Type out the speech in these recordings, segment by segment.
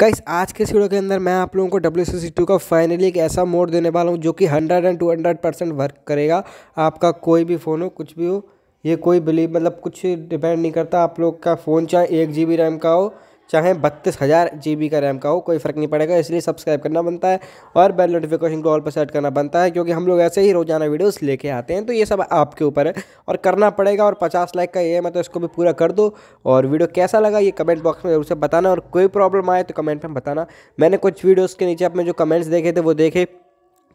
कैस आज के इस वीडियो के अंदर मैं आप लोगों को डब्ल्यू सी का फाइनली एक ऐसा मोड देने वाला हूँ जो कि hundred and two hundred percent work करेगा आपका कोई भी फ़ोन हो कुछ भी हो ये कोई बिलीव मतलब कुछ डिपेंड नहीं करता आप लोग का फ़ोन चाहे एक जी रैम का हो चाहे बत्तीस हज़ार जी का रैम का हो कोई फ़र्क नहीं पड़ेगा इसलिए सब्सक्राइब करना बनता है और बेल नोटिफिकेशन को ऑल पर सेट करना बनता है क्योंकि हम लोग ऐसे ही रोज़ाना वीडियोस लेके आते हैं तो ये सब आपके ऊपर है और करना पड़ेगा और पचास लाइक का ये है मैं तो इसको भी पूरा कर दो और वीडियो कैसा लगा ये कमेंट बॉक्स में जरूर से बताना और कोई प्रॉब्लम आए तो कमेंट में बताना मैंने कुछ वीडियोज़ के नीचे अपने जो कमेंट्स देखे थे वो देखे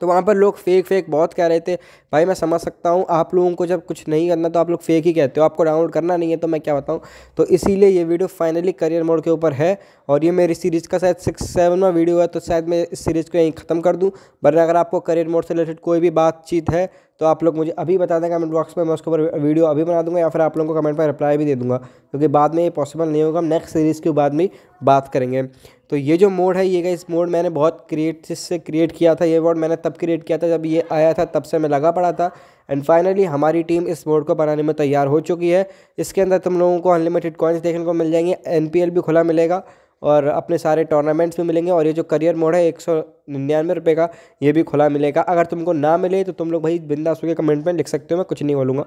तो वहाँ पर लोग फेक फेक बहुत कह रहे थे भाई मैं समझ सकता हूँ आप लोगों को जब कुछ नहीं करना तो आप लोग फेक ही कहते हो आपको डाउनलोड करना नहीं है तो मैं क्या बताऊँ तो इसीलिए ये वीडियो फाइनली करियर मोड के ऊपर है और ये मेरी सीरीज़ का शायद सिक्स सेवनवा वीडियो है तो शायद मैं इस सीरीज़ को यहीं ख़त्म कर दूँ वरना अगर आपको करियर मोड से रिलेटेड कोई भी बातचीत है तो आप लोग मुझे अभी बता दें कमेंट बॉक्स में मैं उसके ऊपर वीडियो अभी बना दूंगा या फिर आप लोगों को कमेंट पर रिप्लाई भी दे दूंगा क्योंकि बाद में ये पॉसिबल नहीं होगा हम नेक्स्ट सीरीज़ के बाद में बात करेंगे तो ये जो मोड है ये का इस मोड मैंने बहुत क्रिएट से क्रिएट किया था ये मोड मैंने तब क्रिएट किया था जब ये आया था तब से मैं लगा पड़ा था एंड फाइनली हमारी टीम इस मोड को बनाने में तैयार हो चुकी है इसके अंदर तुम लोगों को अनलिमिटेड कॉइन्स देखने को मिल जाएंगे एन भी खुला मिलेगा और अपने सारे टूर्नामेंट्स में मिलेंगे और ये जो करियर मोड है एक सौ निन्यानवे रुपये का ये भी खुला मिलेगा अगर तुमको ना मिले तो तुम लोग भाई बिंदास होकर कमेंट में लिख सकते हो मैं कुछ नहीं बोलूँगा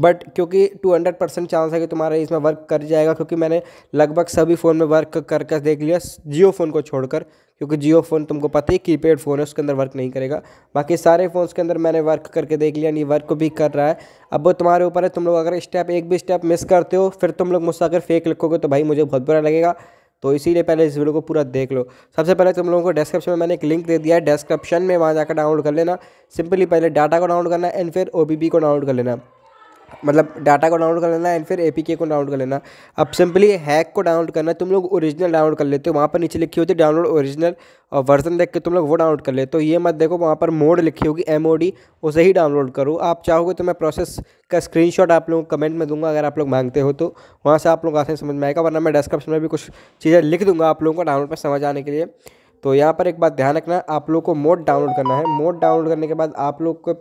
बट क्योंकि टू हंड्रेड परसेंट चांस है कि तुम्हारा इसमें वर्क कर जाएगा क्योंकि मैंने लगभग सभी फ़ोन में वर्क कर कर देख लिया जियो फ़ोन को छोड़कर क्योंकि जियो फ़ोन तुमको पता ही कीपैड फ़ोन है उसके अंदर वर्क नहीं करेगा बाकी सारे फ़ोन के अंदर मैंने वर्क करके देख लिया नहीं वर्क भी कर रहा है अब वो तुम्हारे ऊपर है तुम लोग अगर स्टेप एक भी स्टेप मिस करते हो फिर तुम लोग मुझसे अगर फेक लिखोगे तो भाई मुझे बहुत बुरा लगेगा तो इसीलिए पहले इस वीडियो को पूरा देख लो सबसे पहले तुम लोगों को डिस्क्रिप्शन में मैंने एक लिंक दे दिया है डिस्क्रिप्शन में वहाँ जाकर डाउनलोड कर लेना सिंपली पहले डाटा को डाउनलोड करना एंड फिर ओ को डाउनलोड कर लेना मतलब डाटा को डाउनलोड कर लेना एंड फिर एपीके को डाउनलोड कर लेना अब सिंपली हैक को डाउनलोड करना तुम लोग ओरिजिनल डाउनलोड कर लेते हो वहाँ पर नीचे लिखी होती है डाउनलोड ओरिजिनल और वर्जन देख के तुम लोग वो डाउनलोड कर लेते हो ये मत देखो वहाँ पर मोड लिखी होगी एम उसे ही डाउनलोड करो आप चाहोगे तो मैं प्रोसेस का स्क्रीनशॉट आप लोगों को कमेंट में दूंगा अगर आप लोग मांगते हो तो वहाँ से आप लोग आसान समझ में आएगा वरना मैं डिस्क्रिप्शन में भी कुछ चीज़ें लिख दूंगा आप लोगों को डाउनलोड पर समझ आने के लिए तो यहाँ पर एक बात ध्यान रखना आप लोग को मोड डाउनलोड करना है मोड डाउनलोड करने के बाद आप लोग को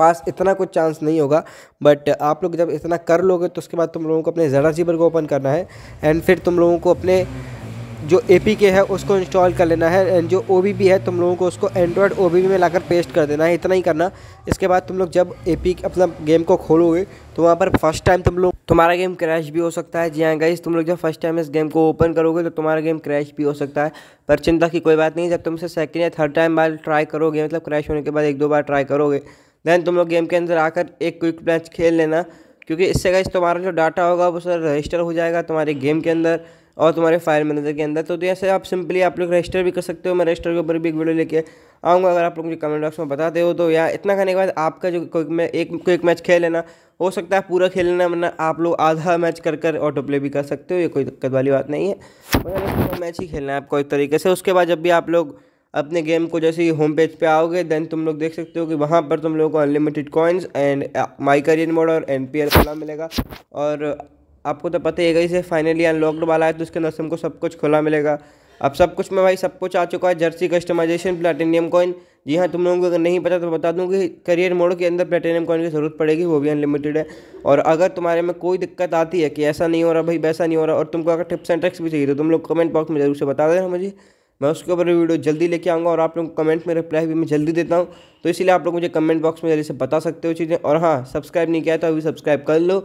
पास इतना कुछ चांस नहीं होगा बट आप लोग जब इतना कर लोगे तो उसके बाद तुम लोगों को अपने ज़रा जीबर को ओपन करना है एंड फिर तुम लोगों को अपने जो ए के है उसको इंस्टॉल कर लेना है एंड जो ओ है तुम लोगों को उसको एंड्रॉयड ओ में लाकर पेस्ट कर देना है इतना ही करना इसके बाद तुम लोग जब ए अपना गेम को खोलोगे तो वहाँ पर फर्स्ट टाइम तुम लोग तुम्हारा गेम क्रैश भी हो सकता है जी हाँ गाइज तुम लोग जब फर्स्ट टाइम इस गेम को ओपन करोगे तो तुम्हारा गेम क्रैश भी हो सकता है पर चिंता की कोई बात नहीं जब तुम इसे सेकेंड या थर्ड टाइम बार ट्राई करोगे मतलब क्रैश होने के बाद एक दो बार ट्राई करोगे देन तुम लोग गेम के अंदर आकर एक क्विक मैच खेल लेना क्योंकि इससे गाइस तुम्हारा जो डाटा होगा वो सर रजिस्टर हो जाएगा तुम्हारे गेम के अंदर और तुम्हारे फायर मैनेजर के अंदर तो जैसे तो आप सिंपली आप लोग रजिस्टर भी कर सकते हो मैं रजिस्टर के ऊपर भी एक वीडियो लेके आऊँगा अगर आप लोग मुझे कमेंट बॉक्स में बताते हो तो या इतना करने के बाद आपका जो में एक क्विक मैच खेल लेना हो सकता है पूरा खेल लेना वरना आप लोग आधा मैच कर कर ऑटो प्ले भी कर सकते हो ये कोई दिक्कत वाली बात नहीं है मैच मतलब ही खेलना है आपको एक तरीके से उसके बाद जब भी आप लोग अपने गेम को जैसे ही होम पेज पे आओगे देन तुम लोग देख सकते हो कि वहाँ पर तुम लोगों को unlimited coins and my career mode और एन पी खुला मिलेगा और आपको तो पता ही है इसे फाइनली अनलॉकड वाला है तो उसके अंदर तुमको सब कुछ खुला मिलेगा अब सब कुछ में भाई सब कुछ आ चुका है जर्सी कस्टमाइजेशन प्लेटिनियम कॉइन जी हाँ तुम लोगों को अगर नहीं पता तो बता दूँ कि करियर मोड के अंदर प्लेटिनियम कॉइन की ज़रूरत पड़ेगी वो भी अनलिमिटेड है और अगर तुम्हारे में कोई दिक्कत आती है कि ऐसा नहीं हो रहा भाई वैसा नहीं हो रहा और तुमको अगर टिप्स एंड ट्रिक्स भी चाहिए तो तुम लोग कमेंट बॉक्स में जरूर से बता देना मुझे मैं उसके ऊपर वीडियो जल्दी लेके आऊँगा और आप लोग कमेंट में रिप्लाई भी मैं जल्दी देता हूँ तो इसलिए आप लोग मुझे कमेंट बॉक्स में जल्दी से बता सकते हो चीज़ें और हाँ सब्सक्राइब नहीं किया तो अभी सब्सक्राइब कर लो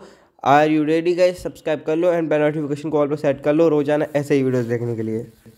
आर यू रेडी गए सब्सक्राइब कर लो एंड बेल नोटिफिकेशन कॉल पर सेट कर लो रोजाना ऐसे ही वीडियोज़ देखने के लिए